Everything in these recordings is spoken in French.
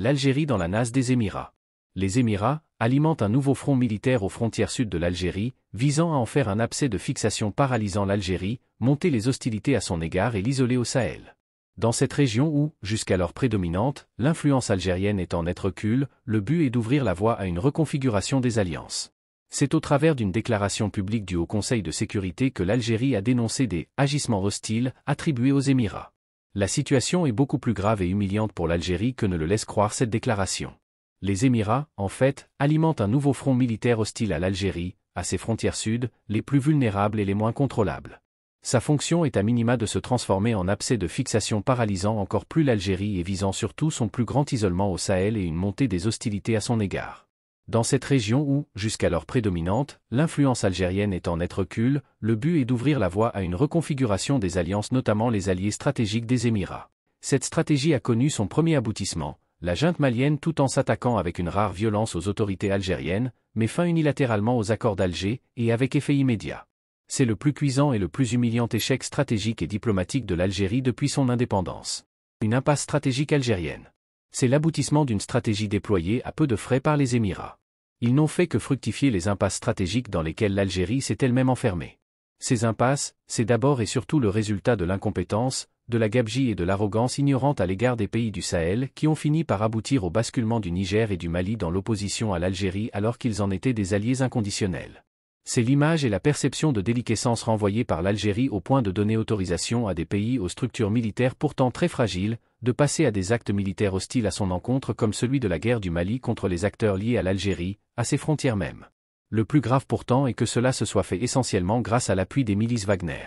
l'Algérie dans la nasse des Émirats. Les Émirats alimentent un nouveau front militaire aux frontières sud de l'Algérie, visant à en faire un abcès de fixation paralysant l'Algérie, monter les hostilités à son égard et l'isoler au Sahel. Dans cette région où, jusqu'alors prédominante, l'influence algérienne est en net recul, le but est d'ouvrir la voie à une reconfiguration des alliances. C'est au travers d'une déclaration publique du Haut Conseil de sécurité que l'Algérie a dénoncé des agissements hostiles attribués aux Émirats. La situation est beaucoup plus grave et humiliante pour l'Algérie que ne le laisse croire cette déclaration. Les Émirats, en fait, alimentent un nouveau front militaire hostile à l'Algérie, à ses frontières sud, les plus vulnérables et les moins contrôlables. Sa fonction est à minima de se transformer en abcès de fixation paralysant encore plus l'Algérie et visant surtout son plus grand isolement au Sahel et une montée des hostilités à son égard. Dans cette région où, jusqu'alors prédominante, l'influence algérienne est en net recul, le but est d'ouvrir la voie à une reconfiguration des alliances notamment les alliés stratégiques des Émirats. Cette stratégie a connu son premier aboutissement, la junte malienne tout en s'attaquant avec une rare violence aux autorités algériennes, mais fin unilatéralement aux accords d'Alger, et avec effet immédiat. C'est le plus cuisant et le plus humiliant échec stratégique et diplomatique de l'Algérie depuis son indépendance. Une impasse stratégique algérienne. C'est l'aboutissement d'une stratégie déployée à peu de frais par les Émirats. Ils n'ont fait que fructifier les impasses stratégiques dans lesquelles l'Algérie s'est elle-même enfermée. Ces impasses, c'est d'abord et surtout le résultat de l'incompétence, de la gabegie et de l'arrogance ignorante à l'égard des pays du Sahel qui ont fini par aboutir au basculement du Niger et du Mali dans l'opposition à l'Algérie alors qu'ils en étaient des alliés inconditionnels. C'est l'image et la perception de déliquescence renvoyée par l'Algérie au point de donner autorisation à des pays aux structures militaires pourtant très fragiles, de passer à des actes militaires hostiles à son encontre comme celui de la guerre du Mali contre les acteurs liés à l'Algérie, à ses frontières même. Le plus grave pourtant est que cela se soit fait essentiellement grâce à l'appui des milices Wagner.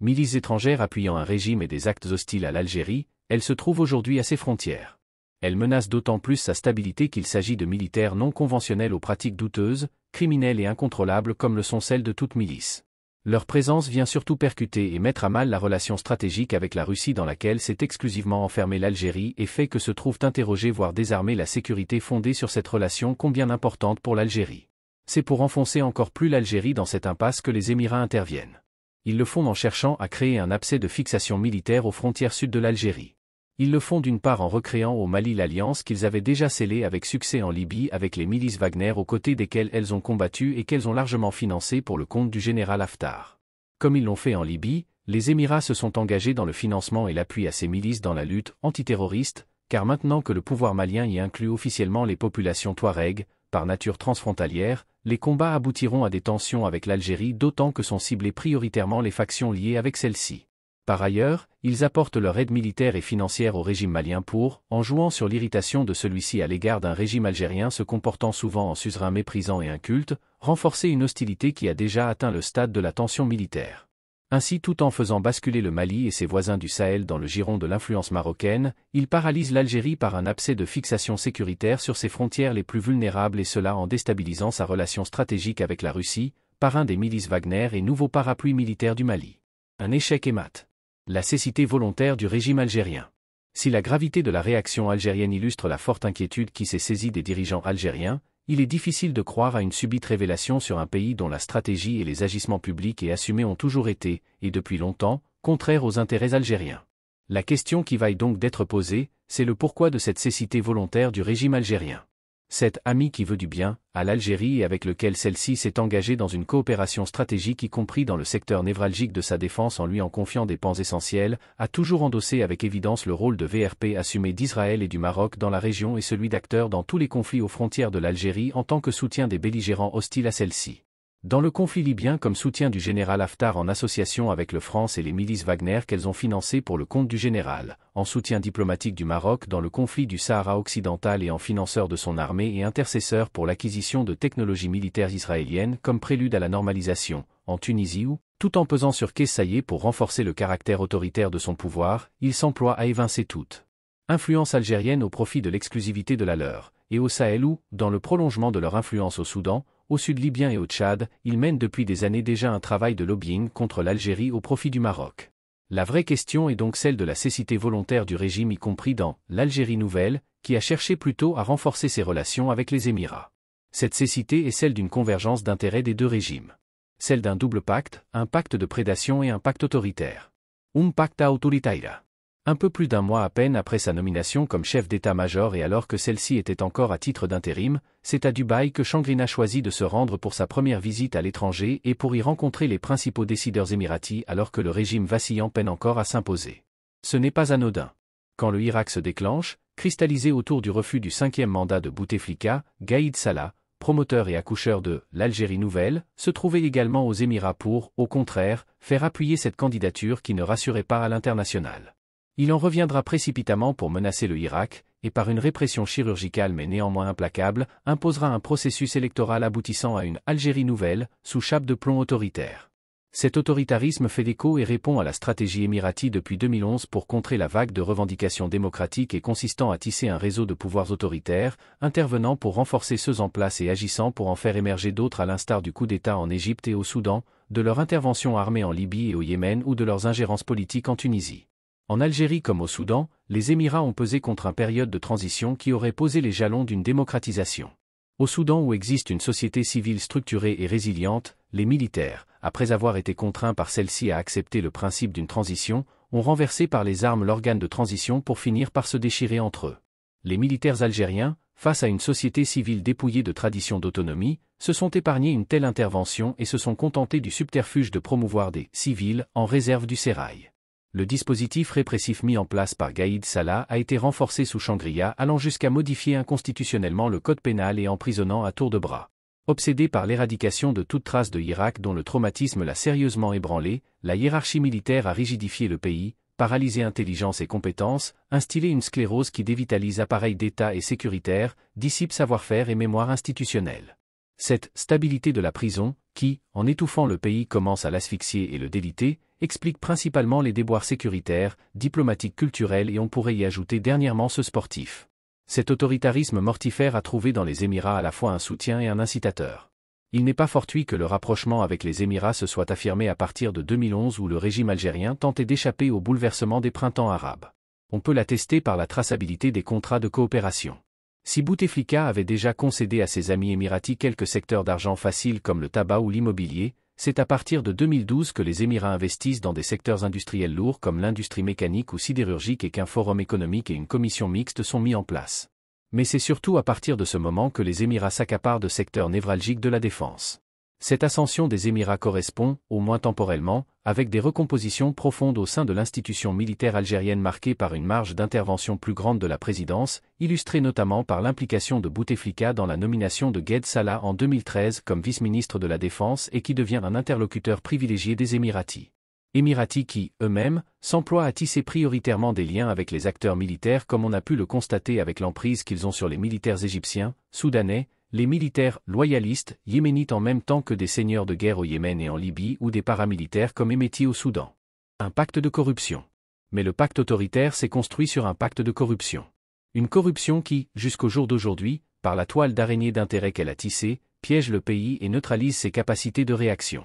Milices étrangères appuyant un régime et des actes hostiles à l'Algérie, elle se trouve aujourd'hui à ses frontières. Elle menace d'autant plus sa stabilité qu'il s'agit de militaires non conventionnels aux pratiques douteuses, criminelles et incontrôlables comme le sont celles de toute milice. Leur présence vient surtout percuter et mettre à mal la relation stratégique avec la Russie dans laquelle s'est exclusivement enfermée l'Algérie et fait que se trouve interrogée voire désarmée la sécurité fondée sur cette relation combien importante pour l'Algérie. C'est pour enfoncer encore plus l'Algérie dans cette impasse que les Émirats interviennent. Ils le font en cherchant à créer un abcès de fixation militaire aux frontières sud de l'Algérie. Ils le font d'une part en recréant au Mali l'alliance qu'ils avaient déjà scellée avec succès en Libye avec les milices Wagner aux côtés desquelles elles ont combattu et qu'elles ont largement financées pour le compte du général Haftar. Comme ils l'ont fait en Libye, les Émirats se sont engagés dans le financement et l'appui à ces milices dans la lutte antiterroriste, car maintenant que le pouvoir malien y inclut officiellement les populations touareg, par nature transfrontalière, les combats aboutiront à des tensions avec l'Algérie d'autant que sont ciblées prioritairement les factions liées avec celle-ci. Par ailleurs, ils apportent leur aide militaire et financière au régime malien pour, en jouant sur l'irritation de celui-ci à l'égard d'un régime algérien se comportant souvent en suzerain méprisant et inculte, renforcer une hostilité qui a déjà atteint le stade de la tension militaire. Ainsi tout en faisant basculer le Mali et ses voisins du Sahel dans le giron de l'influence marocaine, ils paralysent l'Algérie par un abcès de fixation sécuritaire sur ses frontières les plus vulnérables et cela en déstabilisant sa relation stratégique avec la Russie, par un des milices Wagner et nouveau parapluie militaire du Mali. Un échec émate la cécité volontaire du régime algérien. Si la gravité de la réaction algérienne illustre la forte inquiétude qui s'est saisie des dirigeants algériens, il est difficile de croire à une subite révélation sur un pays dont la stratégie et les agissements publics et assumés ont toujours été, et depuis longtemps, contraires aux intérêts algériens. La question qui vaille donc d'être posée, c'est le pourquoi de cette cécité volontaire du régime algérien. Cette « amie qui veut du bien, à l'Algérie et avec lequel celle-ci s'est engagée dans une coopération stratégique y compris dans le secteur névralgique de sa défense en lui en confiant des pans essentiels, a toujours endossé avec évidence le rôle de VRP assumé d'Israël et du Maroc dans la région et celui d'acteur dans tous les conflits aux frontières de l'Algérie en tant que soutien des belligérants hostiles à celle-ci. Dans le conflit libyen comme soutien du général Haftar en association avec le France et les milices Wagner qu'elles ont financées pour le compte du général, en soutien diplomatique du Maroc dans le conflit du Sahara occidental et en financeur de son armée et intercesseur pour l'acquisition de technologies militaires israéliennes comme prélude à la normalisation, en Tunisie où, tout en pesant sur Kessaye pour renforcer le caractère autoritaire de son pouvoir, il s'emploie à évincer toute influence algérienne au profit de l'exclusivité de la leur, et au Sahel où, dans le prolongement de leur influence au Soudan, au sud libyen et au Tchad, il mène depuis des années déjà un travail de lobbying contre l'Algérie au profit du Maroc. La vraie question est donc celle de la cécité volontaire du régime y compris dans l'Algérie nouvelle, qui a cherché plutôt à renforcer ses relations avec les Émirats. Cette cécité est celle d'une convergence d'intérêts des deux régimes. Celle d'un double pacte, un pacte de prédation et un pacte autoritaire. Un um pacta autoritaire. Un peu plus d'un mois à peine après sa nomination comme chef d'état-major et alors que celle-ci était encore à titre d'intérim, c'est à Dubaï que Shangrina choisit de se rendre pour sa première visite à l'étranger et pour y rencontrer les principaux décideurs émiratis alors que le régime vacillant peine encore à s'imposer. Ce n'est pas anodin. Quand le Irak se déclenche, cristallisé autour du refus du cinquième mandat de Bouteflika, Gaïd Salah, promoteur et accoucheur de l'Algérie nouvelle, se trouvait également aux Émirats pour, au contraire, faire appuyer cette candidature qui ne rassurait pas à l'international. Il en reviendra précipitamment pour menacer le Irak, et par une répression chirurgicale mais néanmoins implacable, imposera un processus électoral aboutissant à une Algérie nouvelle, sous chape de plomb autoritaire. Cet autoritarisme fait l'écho et répond à la stratégie émiratie depuis 2011 pour contrer la vague de revendications démocratiques et consistant à tisser un réseau de pouvoirs autoritaires, intervenant pour renforcer ceux en place et agissant pour en faire émerger d'autres à l'instar du coup d'État en Égypte et au Soudan, de leur intervention armée en Libye et au Yémen ou de leurs ingérences politiques en Tunisie. En Algérie comme au Soudan, les Émirats ont pesé contre un période de transition qui aurait posé les jalons d'une démocratisation. Au Soudan où existe une société civile structurée et résiliente, les militaires, après avoir été contraints par celle-ci à accepter le principe d'une transition, ont renversé par les armes l'organe de transition pour finir par se déchirer entre eux. Les militaires algériens, face à une société civile dépouillée de tradition d'autonomie, se sont épargnés une telle intervention et se sont contentés du subterfuge de promouvoir des civils en réserve du sérail le dispositif répressif mis en place par Gaïd Salah a été renforcé sous shangri allant jusqu'à modifier inconstitutionnellement le code pénal et emprisonnant à tour de bras. Obsédé par l'éradication de toute trace de Irak dont le traumatisme l'a sérieusement ébranlé, la hiérarchie militaire a rigidifié le pays, paralysé intelligence et compétences, instillé une sclérose qui dévitalise appareils d'État et sécuritaire, dissipe savoir-faire et mémoire institutionnelle. Cette stabilité de la prison, qui, en étouffant le pays commence à l'asphyxier et le déliter, explique principalement les déboires sécuritaires, diplomatiques culturels et on pourrait y ajouter dernièrement ce sportif. Cet autoritarisme mortifère a trouvé dans les Émirats à la fois un soutien et un incitateur. Il n'est pas fortuit que le rapprochement avec les Émirats se soit affirmé à partir de 2011 où le régime algérien tentait d'échapper au bouleversement des printemps arabes. On peut l'attester par la traçabilité des contrats de coopération. Si Bouteflika avait déjà concédé à ses amis émiratis quelques secteurs d'argent faciles comme le tabac ou l'immobilier, c'est à partir de 2012 que les Émirats investissent dans des secteurs industriels lourds comme l'industrie mécanique ou sidérurgique et qu'un forum économique et une commission mixte sont mis en place. Mais c'est surtout à partir de ce moment que les Émirats s'accaparent de secteurs névralgiques de la défense. Cette ascension des Émirats correspond, au moins temporellement, avec des recompositions profondes au sein de l'institution militaire algérienne marquée par une marge d'intervention plus grande de la présidence, illustrée notamment par l'implication de Bouteflika dans la nomination de Ghed Salah en 2013 comme vice-ministre de la Défense et qui devient un interlocuteur privilégié des Émiratis. Émiratis qui, eux-mêmes, s'emploient à tisser prioritairement des liens avec les acteurs militaires comme on a pu le constater avec l'emprise qu'ils ont sur les militaires égyptiens, soudanais, les militaires loyalistes yéménites en même temps que des seigneurs de guerre au Yémen et en Libye ou des paramilitaires comme Emeti au Soudan. Un pacte de corruption. Mais le pacte autoritaire s'est construit sur un pacte de corruption. Une corruption qui, jusqu'au jour d'aujourd'hui, par la toile d'araignée d'intérêt qu'elle a tissée, piège le pays et neutralise ses capacités de réaction.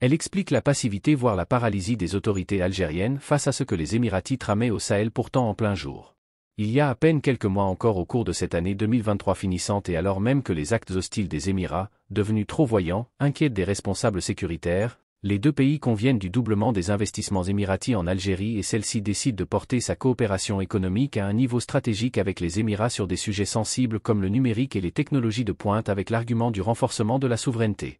Elle explique la passivité voire la paralysie des autorités algériennes face à ce que les Émiratis tramaient au Sahel pourtant en plein jour. Il y a à peine quelques mois encore au cours de cette année 2023 finissante et alors même que les actes hostiles des Émirats, devenus trop voyants, inquiètent des responsables sécuritaires, les deux pays conviennent du doublement des investissements émiratis en Algérie et celle-ci décide de porter sa coopération économique à un niveau stratégique avec les Émirats sur des sujets sensibles comme le numérique et les technologies de pointe avec l'argument du renforcement de la souveraineté.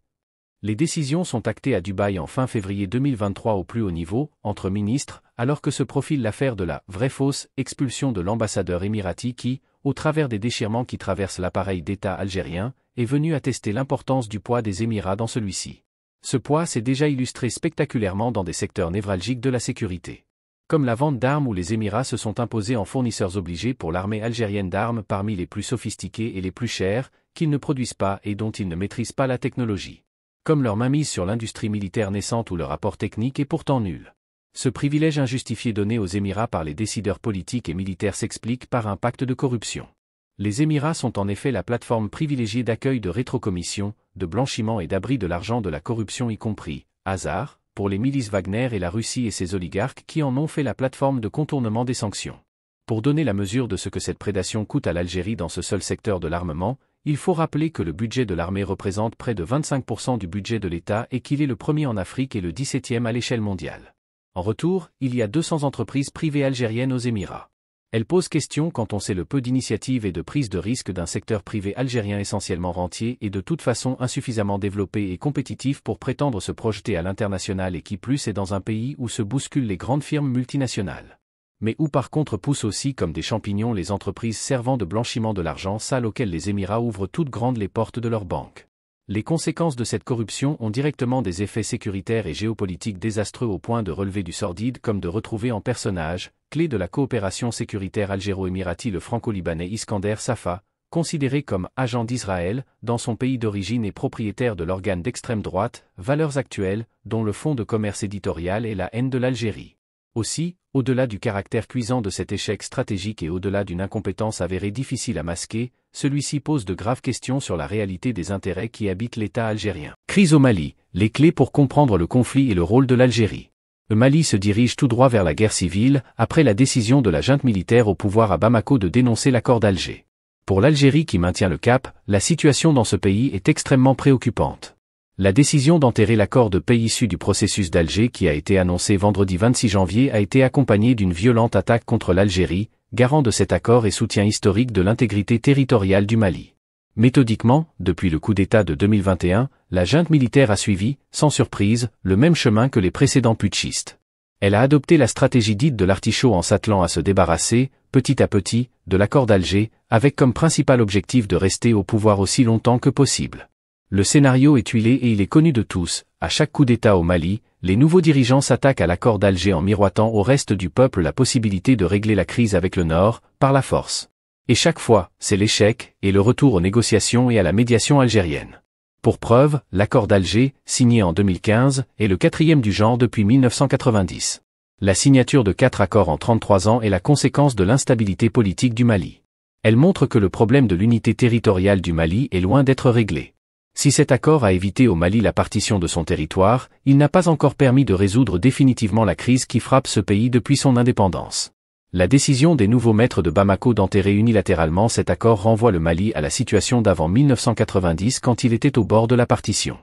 Les décisions sont actées à Dubaï en fin février 2023 au plus haut niveau, entre ministres, alors que se profile l'affaire de la vraie-fausse expulsion de l'ambassadeur émirati qui, au travers des déchirements qui traversent l'appareil d'État algérien, est venu attester l'importance du poids des Émirats dans celui-ci. Ce poids s'est déjà illustré spectaculairement dans des secteurs névralgiques de la sécurité. Comme la vente d'armes où les Émirats se sont imposés en fournisseurs obligés pour l'armée algérienne d'armes parmi les plus sophistiquées et les plus chères, qu'ils ne produisent pas et dont ils ne maîtrisent pas la technologie comme leur mainmise sur l'industrie militaire naissante où le rapport technique est pourtant nul. Ce privilège injustifié donné aux Émirats par les décideurs politiques et militaires s'explique par un pacte de corruption. Les Émirats sont en effet la plateforme privilégiée d'accueil de rétrocommissions, de blanchiment et d'abri de l'argent de la corruption y compris, hasard, pour les milices Wagner et la Russie et ses oligarques qui en ont fait la plateforme de contournement des sanctions. Pour donner la mesure de ce que cette prédation coûte à l'Algérie dans ce seul secteur de l'armement, il faut rappeler que le budget de l'armée représente près de 25% du budget de l'État et qu'il est le premier en Afrique et le 17e à l'échelle mondiale. En retour, il y a 200 entreprises privées algériennes aux Émirats. Elle pose question quand on sait le peu d'initiatives et de prise de risque d'un secteur privé algérien essentiellement rentier et de toute façon insuffisamment développé et compétitif pour prétendre se projeter à l'international et qui plus est dans un pays où se bousculent les grandes firmes multinationales mais où par contre poussent aussi comme des champignons les entreprises servant de blanchiment de l'argent sale auxquelles les Émirats ouvrent toutes grandes les portes de leurs banques. Les conséquences de cette corruption ont directement des effets sécuritaires et géopolitiques désastreux au point de relever du sordide comme de retrouver en personnage, clé de la coopération sécuritaire algéro-émirati le franco-libanais Iskander Safa, considéré comme agent d'Israël, dans son pays d'origine et propriétaire de l'organe d'extrême droite, Valeurs Actuelles, dont le fonds de commerce éditorial est la haine de l'Algérie. Aussi, au-delà du caractère cuisant de cet échec stratégique et au-delà d'une incompétence avérée difficile à masquer, celui-ci pose de graves questions sur la réalité des intérêts qui habitent l'État algérien. Crise au Mali, les clés pour comprendre le conflit et le rôle de l'Algérie. Le Mali se dirige tout droit vers la guerre civile, après la décision de la junte militaire au pouvoir à Bamako de dénoncer l'accord d'Alger. Pour l'Algérie qui maintient le cap, la situation dans ce pays est extrêmement préoccupante. La décision d'enterrer l'accord de paix issu du processus d'Alger qui a été annoncé vendredi 26 janvier a été accompagnée d'une violente attaque contre l'Algérie, garant de cet accord et soutien historique de l'intégrité territoriale du Mali. Méthodiquement, depuis le coup d'État de 2021, la junte militaire a suivi, sans surprise, le même chemin que les précédents putschistes. Elle a adopté la stratégie dite de l'artichaut en s'attelant à se débarrasser, petit à petit, de l'accord d'Alger, avec comme principal objectif de rester au pouvoir aussi longtemps que possible. Le scénario est huilé et il est connu de tous, à chaque coup d'État au Mali, les nouveaux dirigeants s'attaquent à l'accord d'Alger en miroitant au reste du peuple la possibilité de régler la crise avec le Nord, par la force. Et chaque fois, c'est l'échec et le retour aux négociations et à la médiation algérienne. Pour preuve, l'accord d'Alger, signé en 2015, est le quatrième du genre depuis 1990. La signature de quatre accords en 33 ans est la conséquence de l'instabilité politique du Mali. Elle montre que le problème de l'unité territoriale du Mali est loin d'être réglé. Si cet accord a évité au Mali la partition de son territoire, il n'a pas encore permis de résoudre définitivement la crise qui frappe ce pays depuis son indépendance. La décision des nouveaux maîtres de Bamako d'enterrer unilatéralement cet accord renvoie le Mali à la situation d'avant 1990 quand il était au bord de la partition.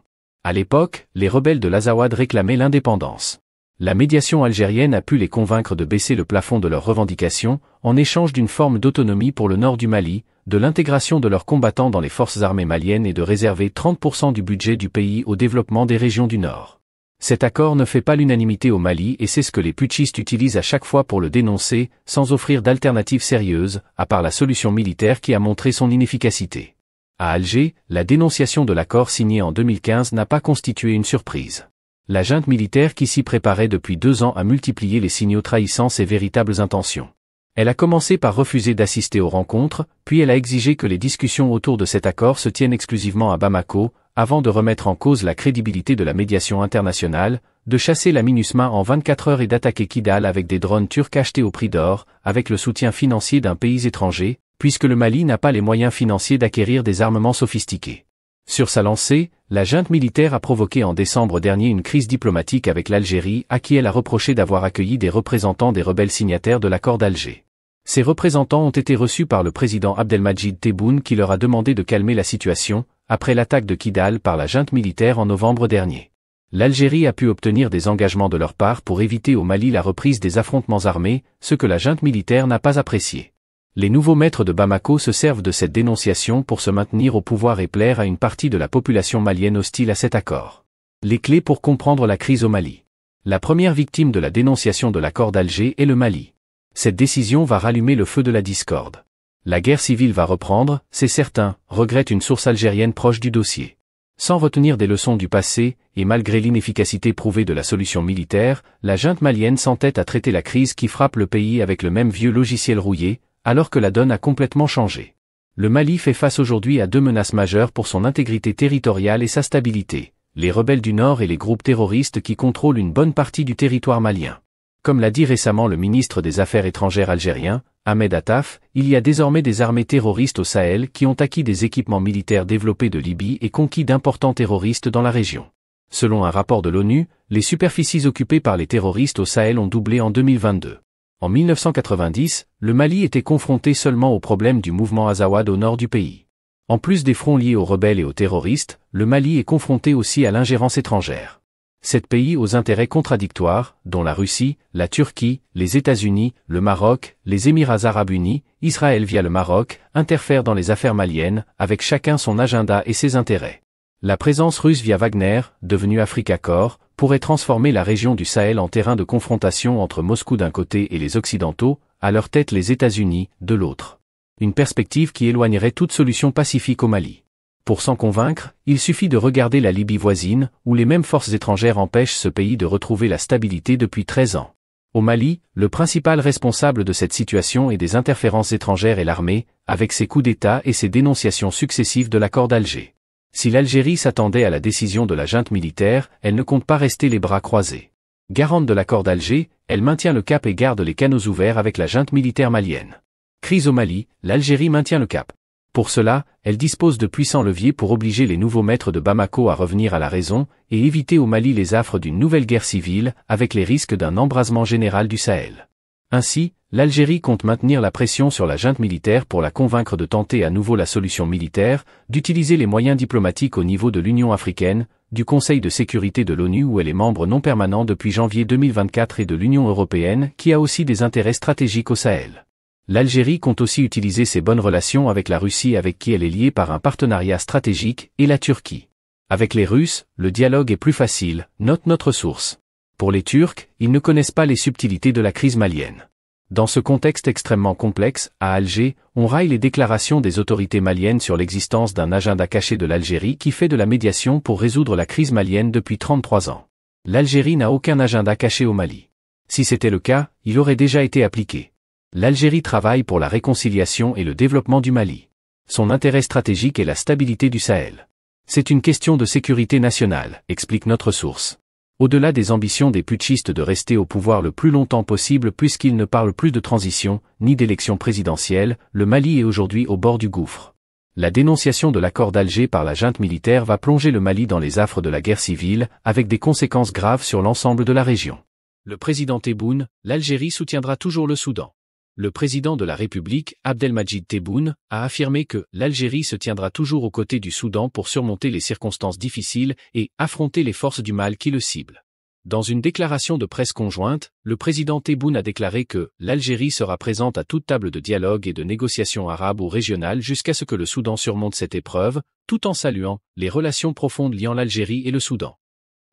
À l'époque, les rebelles de l'Azawad réclamaient l'indépendance la médiation algérienne a pu les convaincre de baisser le plafond de leurs revendications, en échange d'une forme d'autonomie pour le nord du Mali, de l'intégration de leurs combattants dans les forces armées maliennes et de réserver 30% du budget du pays au développement des régions du nord. Cet accord ne fait pas l'unanimité au Mali et c'est ce que les putschistes utilisent à chaque fois pour le dénoncer, sans offrir d'alternative sérieuse, à part la solution militaire qui a montré son inefficacité. À Alger, la dénonciation de l'accord signé en 2015 n'a pas constitué une surprise la junte militaire qui s'y préparait depuis deux ans a multiplié les signaux trahissant ses véritables intentions. Elle a commencé par refuser d'assister aux rencontres, puis elle a exigé que les discussions autour de cet accord se tiennent exclusivement à Bamako, avant de remettre en cause la crédibilité de la médiation internationale, de chasser la MINUSMA en 24 heures et d'attaquer Kidal avec des drones turcs achetés au prix d'or, avec le soutien financier d'un pays étranger, puisque le Mali n'a pas les moyens financiers d'acquérir des armements sophistiqués. Sur sa lancée, la junte militaire a provoqué en décembre dernier une crise diplomatique avec l'Algérie à qui elle a reproché d'avoir accueilli des représentants des rebelles signataires de l'accord d'Alger. Ces représentants ont été reçus par le président Abdelmajid Tebboune qui leur a demandé de calmer la situation, après l'attaque de Kidal par la junte militaire en novembre dernier. L'Algérie a pu obtenir des engagements de leur part pour éviter au Mali la reprise des affrontements armés, ce que la junte militaire n'a pas apprécié les nouveaux maîtres de Bamako se servent de cette dénonciation pour se maintenir au pouvoir et plaire à une partie de la population malienne hostile à cet accord. Les clés pour comprendre la crise au Mali. La première victime de la dénonciation de l'accord d'Alger est le Mali. Cette décision va rallumer le feu de la discorde. La guerre civile va reprendre, c'est certain, regrette une source algérienne proche du dossier. Sans retenir des leçons du passé, et malgré l'inefficacité prouvée de la solution militaire, la junte malienne s'entête à traiter la crise qui frappe le pays avec le même vieux logiciel rouillé, alors que la donne a complètement changé. Le Mali fait face aujourd'hui à deux menaces majeures pour son intégrité territoriale et sa stabilité, les rebelles du Nord et les groupes terroristes qui contrôlent une bonne partie du territoire malien. Comme l'a dit récemment le ministre des Affaires étrangères algérien, Ahmed Attaf, il y a désormais des armées terroristes au Sahel qui ont acquis des équipements militaires développés de Libye et conquis d'importants terroristes dans la région. Selon un rapport de l'ONU, les superficies occupées par les terroristes au Sahel ont doublé en 2022 en 1990, le Mali était confronté seulement au problème du mouvement Azawad au nord du pays. En plus des fronts liés aux rebelles et aux terroristes, le Mali est confronté aussi à l'ingérence étrangère. Cet pays aux intérêts contradictoires, dont la Russie, la Turquie, les États-Unis, le Maroc, les Émirats arabes unis, Israël via le Maroc, interfèrent dans les affaires maliennes, avec chacun son agenda et ses intérêts. La présence russe via Wagner, devenue Africa Corps, pourrait transformer la région du Sahel en terrain de confrontation entre Moscou d'un côté et les Occidentaux, à leur tête les États-Unis, de l'autre. Une perspective qui éloignerait toute solution pacifique au Mali. Pour s'en convaincre, il suffit de regarder la Libye voisine, où les mêmes forces étrangères empêchent ce pays de retrouver la stabilité depuis 13 ans. Au Mali, le principal responsable de cette situation et des interférences étrangères est l'armée, avec ses coups d'État et ses dénonciations successives de l'accord d'Alger. Si l'Algérie s'attendait à la décision de la junte militaire, elle ne compte pas rester les bras croisés. Garante de l'accord d'Alger, elle maintient le cap et garde les canaux ouverts avec la junte militaire malienne. Crise au Mali, l'Algérie maintient le cap. Pour cela, elle dispose de puissants leviers pour obliger les nouveaux maîtres de Bamako à revenir à la raison et éviter au Mali les affres d'une nouvelle guerre civile avec les risques d'un embrasement général du Sahel. Ainsi, l'Algérie compte maintenir la pression sur la junte militaire pour la convaincre de tenter à nouveau la solution militaire, d'utiliser les moyens diplomatiques au niveau de l'Union africaine, du Conseil de sécurité de l'ONU où elle est membre non permanent depuis janvier 2024 et de l'Union européenne qui a aussi des intérêts stratégiques au Sahel. L'Algérie compte aussi utiliser ses bonnes relations avec la Russie avec qui elle est liée par un partenariat stratégique, et la Turquie. Avec les Russes, le dialogue est plus facile, note notre source. Pour les Turcs, ils ne connaissent pas les subtilités de la crise malienne. Dans ce contexte extrêmement complexe, à Alger, on raille les déclarations des autorités maliennes sur l'existence d'un agenda caché de l'Algérie qui fait de la médiation pour résoudre la crise malienne depuis 33 ans. L'Algérie n'a aucun agenda caché au Mali. Si c'était le cas, il aurait déjà été appliqué. L'Algérie travaille pour la réconciliation et le développement du Mali. Son intérêt stratégique est la stabilité du Sahel. C'est une question de sécurité nationale, explique notre source au-delà des ambitions des putschistes de rester au pouvoir le plus longtemps possible puisqu'ils ne parlent plus de transition, ni d'élection présidentielle, le Mali est aujourd'hui au bord du gouffre. La dénonciation de l'accord d'Alger par la junte militaire va plonger le Mali dans les affres de la guerre civile, avec des conséquences graves sur l'ensemble de la région. Le président Tebboune, l'Algérie soutiendra toujours le Soudan le président de la République, Abdelmajid Tebboune, a affirmé que l'Algérie se tiendra toujours aux côtés du Soudan pour surmonter les circonstances difficiles et affronter les forces du mal qui le ciblent. Dans une déclaration de presse conjointe, le président Tebboune a déclaré que l'Algérie sera présente à toute table de dialogue et de négociation arabe ou régionale jusqu'à ce que le Soudan surmonte cette épreuve, tout en saluant les relations profondes liant l'Algérie et le Soudan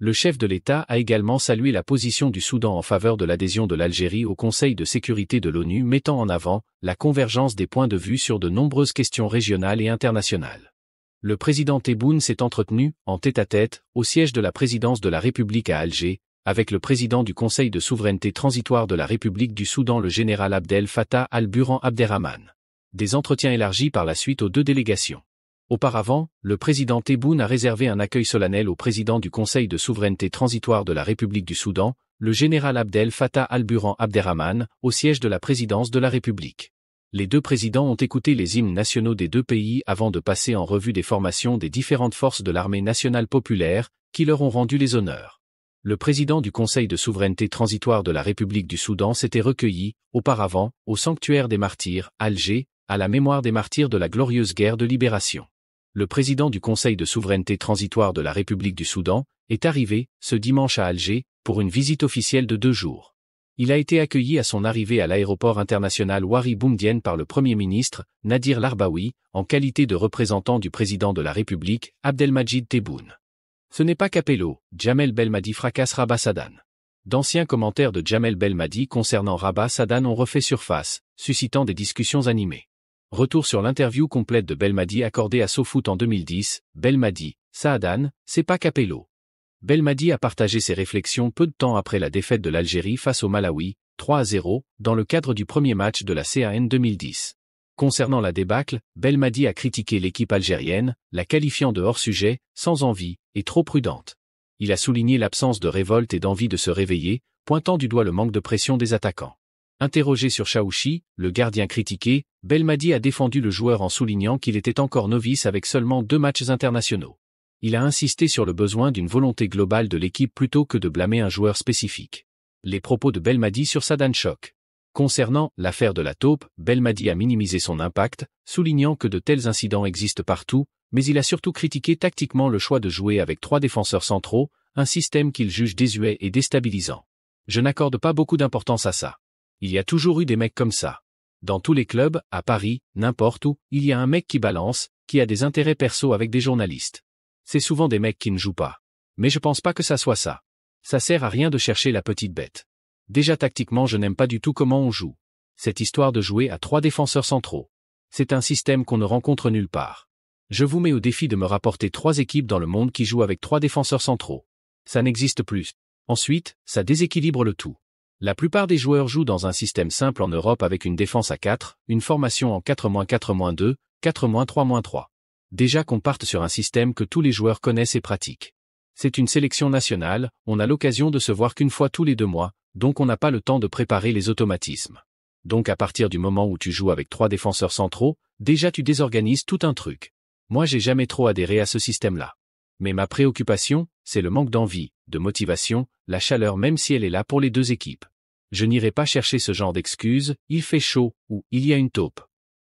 le chef de l'État a également salué la position du Soudan en faveur de l'adhésion de l'Algérie au Conseil de sécurité de l'ONU mettant en avant la convergence des points de vue sur de nombreuses questions régionales et internationales. Le président Tebboune s'est entretenu, en tête-à-tête, au siège de la présidence de la République à Alger, avec le président du Conseil de souveraineté transitoire de la République du Soudan le général Abdel Fattah al-Buran Abderrahman. Des entretiens élargis par la suite aux deux délégations. Auparavant, le président Tebboune a réservé un accueil solennel au président du Conseil de souveraineté transitoire de la République du Soudan, le général Abdel Fattah al-Burhan Abderrahman, au siège de la présidence de la République. Les deux présidents ont écouté les hymnes nationaux des deux pays avant de passer en revue des formations des différentes forces de l'armée nationale populaire, qui leur ont rendu les honneurs. Le président du Conseil de souveraineté transitoire de la République du Soudan s'était recueilli, auparavant, au sanctuaire des martyrs, Alger, à la mémoire des martyrs de la glorieuse guerre de libération le président du Conseil de souveraineté transitoire de la République du Soudan, est arrivé, ce dimanche à Alger, pour une visite officielle de deux jours. Il a été accueilli à son arrivée à l'aéroport international Wari Boumdien par le Premier ministre, Nadir Larbaoui, en qualité de représentant du président de la République, Abdelmajid Tebboune. Ce n'est pas Capello, Jamel Belmadi fracasse Rabat Sadan. D'anciens commentaires de Jamel Belmadi concernant Rabat Sadan ont refait surface, suscitant des discussions animées. Retour sur l'interview complète de Belmadi accordée à SoFoot en 2010, Belmadi, Saadan, c'est pas Capello. Belmadi a partagé ses réflexions peu de temps après la défaite de l'Algérie face au Malawi, 3 à 0, dans le cadre du premier match de la CAN 2010. Concernant la débâcle, Belmadi a critiqué l'équipe algérienne, la qualifiant de hors-sujet, sans envie, et trop prudente. Il a souligné l'absence de révolte et d'envie de se réveiller, pointant du doigt le manque de pression des attaquants. Interrogé sur Chaouchi, le gardien critiqué, Belmadi a défendu le joueur en soulignant qu'il était encore novice avec seulement deux matchs internationaux. Il a insisté sur le besoin d'une volonté globale de l'équipe plutôt que de blâmer un joueur spécifique. Les propos de Belmadi sur Sadan Choc. Concernant l'affaire de la taupe, Belmadi a minimisé son impact, soulignant que de tels incidents existent partout, mais il a surtout critiqué tactiquement le choix de jouer avec trois défenseurs centraux, un système qu'il juge désuet et déstabilisant. Je n'accorde pas beaucoup d'importance à ça. Il y a toujours eu des mecs comme ça. Dans tous les clubs, à Paris, n'importe où, il y a un mec qui balance, qui a des intérêts perso avec des journalistes. C'est souvent des mecs qui ne jouent pas. Mais je pense pas que ça soit ça. Ça sert à rien de chercher la petite bête. Déjà tactiquement je n'aime pas du tout comment on joue. Cette histoire de jouer à trois défenseurs centraux. C'est un système qu'on ne rencontre nulle part. Je vous mets au défi de me rapporter trois équipes dans le monde qui jouent avec trois défenseurs centraux. Ça n'existe plus. Ensuite, ça déséquilibre le tout. La plupart des joueurs jouent dans un système simple en Europe avec une défense à 4, une formation en 4-4-2, 4-3-3. Déjà qu'on parte sur un système que tous les joueurs connaissent et pratiquent. C'est une sélection nationale, on a l'occasion de se voir qu'une fois tous les deux mois, donc on n'a pas le temps de préparer les automatismes. Donc à partir du moment où tu joues avec trois défenseurs centraux, déjà tu désorganises tout un truc. Moi j'ai jamais trop adhéré à ce système-là. Mais ma préoccupation, c'est le manque d'envie, de motivation, la chaleur même si elle est là pour les deux équipes. Je n'irai pas chercher ce genre d'excuses, il fait chaud, ou il y a une taupe.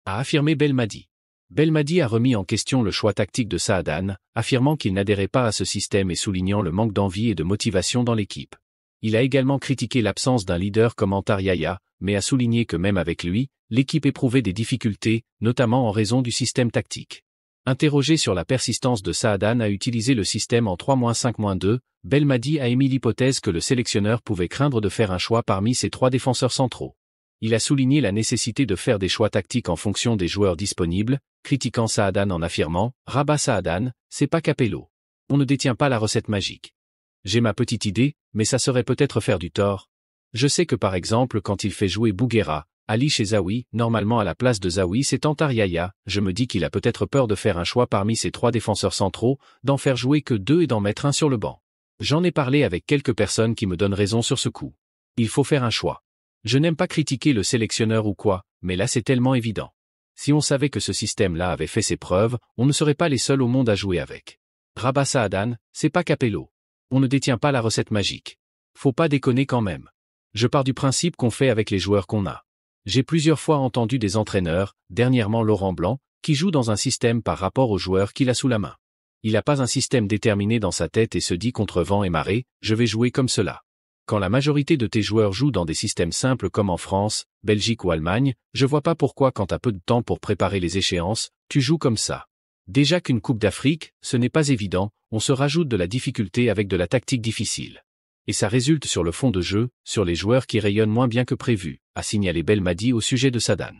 A affirmé Belmadi. Belmadi a remis en question le choix tactique de Saadan, affirmant qu'il n'adhérait pas à ce système et soulignant le manque d'envie et de motivation dans l'équipe. Il a également critiqué l'absence d'un leader comme Antar Yaya, mais a souligné que même avec lui, l'équipe éprouvait des difficultés, notamment en raison du système tactique. Interrogé sur la persistance de Saadan à utiliser le système en 3-5-2, Belmadi a émis l'hypothèse que le sélectionneur pouvait craindre de faire un choix parmi ses trois défenseurs centraux. Il a souligné la nécessité de faire des choix tactiques en fonction des joueurs disponibles, critiquant Saadan en affirmant « Rabat Saadan, c'est pas Capello. On ne détient pas la recette magique. J'ai ma petite idée, mais ça serait peut-être faire du tort. Je sais que par exemple quand il fait jouer Bouguera, Ali chez Zawi, normalement à la place de Zawi c'est Yaya, je me dis qu'il a peut-être peur de faire un choix parmi ses trois défenseurs centraux, d'en faire jouer que deux et d'en mettre un sur le banc. J'en ai parlé avec quelques personnes qui me donnent raison sur ce coup. Il faut faire un choix. Je n'aime pas critiquer le sélectionneur ou quoi, mais là c'est tellement évident. Si on savait que ce système-là avait fait ses preuves, on ne serait pas les seuls au monde à jouer avec. Rabassa Adan, c'est pas Capello. On ne détient pas la recette magique. Faut pas déconner quand même. Je pars du principe qu'on fait avec les joueurs qu'on a. J'ai plusieurs fois entendu des entraîneurs, dernièrement Laurent Blanc, qui joue dans un système par rapport aux joueurs qu'il a sous la main. Il n'a pas un système déterminé dans sa tête et se dit contre vent et marée, je vais jouer comme cela. Quand la majorité de tes joueurs jouent dans des systèmes simples comme en France, Belgique ou Allemagne, je vois pas pourquoi quand as peu de temps pour préparer les échéances, tu joues comme ça. Déjà qu'une Coupe d'Afrique, ce n'est pas évident, on se rajoute de la difficulté avec de la tactique difficile et ça résulte sur le fond de jeu, sur les joueurs qui rayonnent moins bien que prévu, a signalé Belmadi au sujet de Sadan.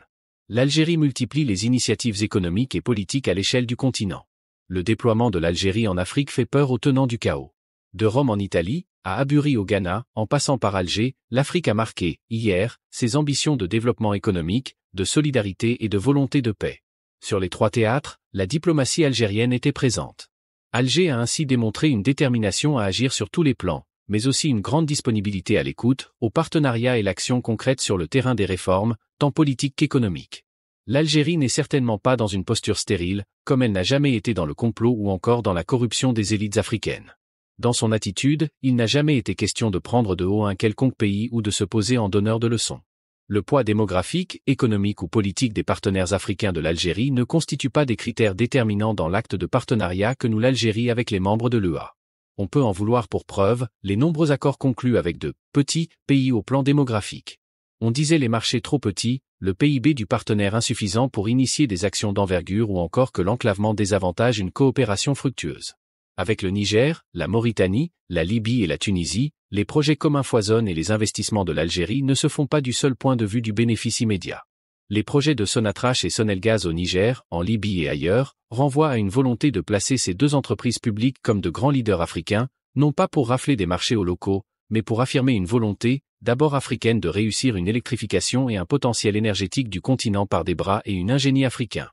L'Algérie multiplie les initiatives économiques et politiques à l'échelle du continent. Le déploiement de l'Algérie en Afrique fait peur aux tenants du chaos. De Rome en Italie, à Aburi au Ghana, en passant par Alger, l'Afrique a marqué, hier, ses ambitions de développement économique, de solidarité et de volonté de paix. Sur les trois théâtres, la diplomatie algérienne était présente. Alger a ainsi démontré une détermination à agir sur tous les plans, mais aussi une grande disponibilité à l'écoute, au partenariat et l'action concrète sur le terrain des réformes, tant politiques qu'économiques. L'Algérie n'est certainement pas dans une posture stérile, comme elle n'a jamais été dans le complot ou encore dans la corruption des élites africaines. Dans son attitude, il n'a jamais été question de prendre de haut un quelconque pays ou de se poser en donneur de leçons. Le poids démographique, économique ou politique des partenaires africains de l'Algérie ne constitue pas des critères déterminants dans l'acte de partenariat que nous l'Algérie avec les membres de l'UA on peut en vouloir pour preuve les nombreux accords conclus avec de petits pays au plan démographique. On disait les marchés trop petits, le PIB du partenaire insuffisant pour initier des actions d'envergure ou encore que l'enclavement désavantage une coopération fructueuse. Avec le Niger, la Mauritanie, la Libye et la Tunisie, les projets communs foisonnent et les investissements de l'Algérie ne se font pas du seul point de vue du bénéfice immédiat les projets de Sonatrach et Sonelgaz au Niger, en Libye et ailleurs, renvoient à une volonté de placer ces deux entreprises publiques comme de grands leaders africains, non pas pour rafler des marchés aux locaux, mais pour affirmer une volonté, d'abord africaine de réussir une électrification et un potentiel énergétique du continent par des bras et une ingénie africain.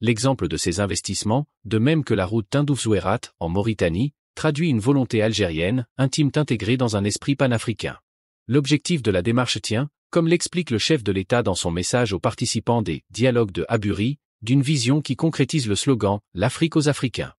L'exemple de ces investissements, de même que la route Tindouf-Zouerat, en Mauritanie, traduit une volonté algérienne, intime intégrée dans un esprit panafricain. L'objectif de la démarche tient, comme l'explique le chef de l'État dans son message aux participants des Dialogues de Aburi », d'une vision qui concrétise le slogan L'Afrique aux Africains.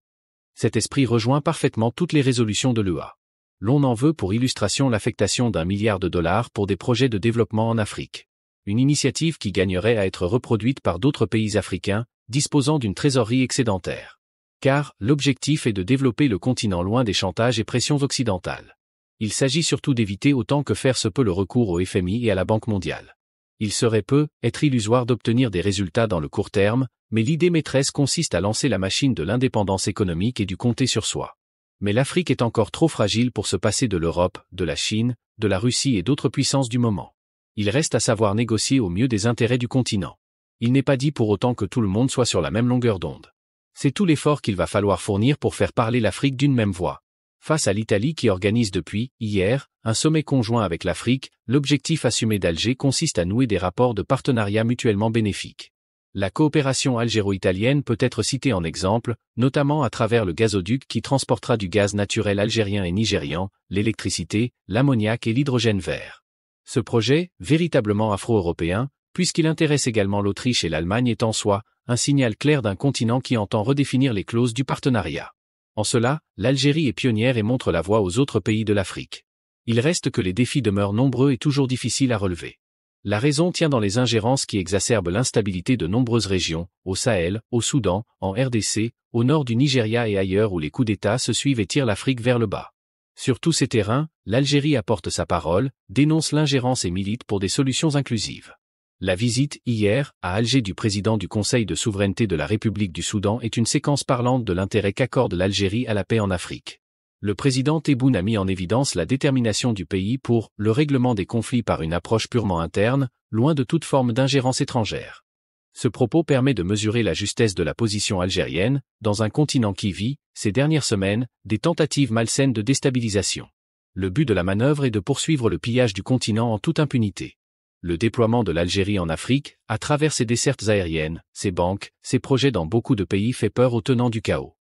Cet esprit rejoint parfaitement toutes les résolutions de l'UA. L'on en veut pour illustration l'affectation d'un milliard de dollars pour des projets de développement en Afrique. Une initiative qui gagnerait à être reproduite par d'autres pays africains, disposant d'une trésorerie excédentaire. Car l'objectif est de développer le continent loin des chantages et pressions occidentales. Il s'agit surtout d'éviter autant que faire se peut le recours au FMI et à la Banque mondiale. Il serait peu, être illusoire d'obtenir des résultats dans le court terme, mais l'idée maîtresse consiste à lancer la machine de l'indépendance économique et du compter sur soi. Mais l'Afrique est encore trop fragile pour se passer de l'Europe, de la Chine, de la Russie et d'autres puissances du moment. Il reste à savoir négocier au mieux des intérêts du continent. Il n'est pas dit pour autant que tout le monde soit sur la même longueur d'onde. C'est tout l'effort qu'il va falloir fournir pour faire parler l'Afrique d'une même voix face à l'Italie qui organise depuis, hier, un sommet conjoint avec l'Afrique, l'objectif assumé d'Alger consiste à nouer des rapports de partenariat mutuellement bénéfiques. La coopération algéro-italienne peut être citée en exemple, notamment à travers le gazoduc qui transportera du gaz naturel algérien et nigérian, l'électricité, l'ammoniac et l'hydrogène vert. Ce projet, véritablement afro-européen, puisqu'il intéresse également l'Autriche et l'Allemagne est en soi un signal clair d'un continent qui entend redéfinir les clauses du partenariat. En cela, l'Algérie est pionnière et montre la voie aux autres pays de l'Afrique. Il reste que les défis demeurent nombreux et toujours difficiles à relever. La raison tient dans les ingérences qui exacerbent l'instabilité de nombreuses régions, au Sahel, au Soudan, en RDC, au nord du Nigeria et ailleurs où les coups d'État se suivent et tirent l'Afrique vers le bas. Sur tous ces terrains, l'Algérie apporte sa parole, dénonce l'ingérence et milite pour des solutions inclusives. La visite, hier, à Alger du président du Conseil de souveraineté de la République du Soudan est une séquence parlante de l'intérêt qu'accorde l'Algérie à la paix en Afrique. Le président Tebboune a mis en évidence la détermination du pays pour le règlement des conflits par une approche purement interne, loin de toute forme d'ingérence étrangère. Ce propos permet de mesurer la justesse de la position algérienne, dans un continent qui vit, ces dernières semaines, des tentatives malsaines de déstabilisation. Le but de la manœuvre est de poursuivre le pillage du continent en toute impunité le déploiement de l'Algérie en Afrique, à travers ses dessertes aériennes, ses banques, ses projets dans beaucoup de pays fait peur aux tenants du chaos.